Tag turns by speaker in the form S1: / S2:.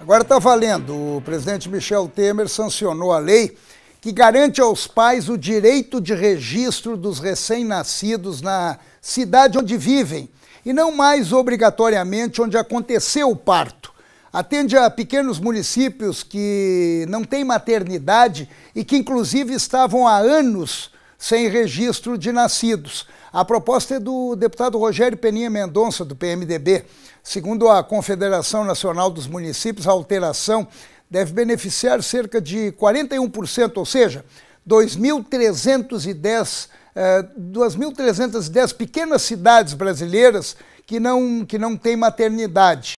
S1: Agora está valendo. O presidente Michel Temer sancionou a lei que garante aos pais o direito de registro dos recém-nascidos na cidade onde vivem e não mais obrigatoriamente onde aconteceu o parto. Atende a pequenos municípios que não têm maternidade e que, inclusive, estavam há anos sem registro de nascidos. A proposta é do deputado Rogério Peninha Mendonça, do PMDB. Segundo a Confederação Nacional dos Municípios, a alteração deve beneficiar cerca de 41%, ou seja, 2.310 eh, pequenas cidades brasileiras que não, que não têm maternidade.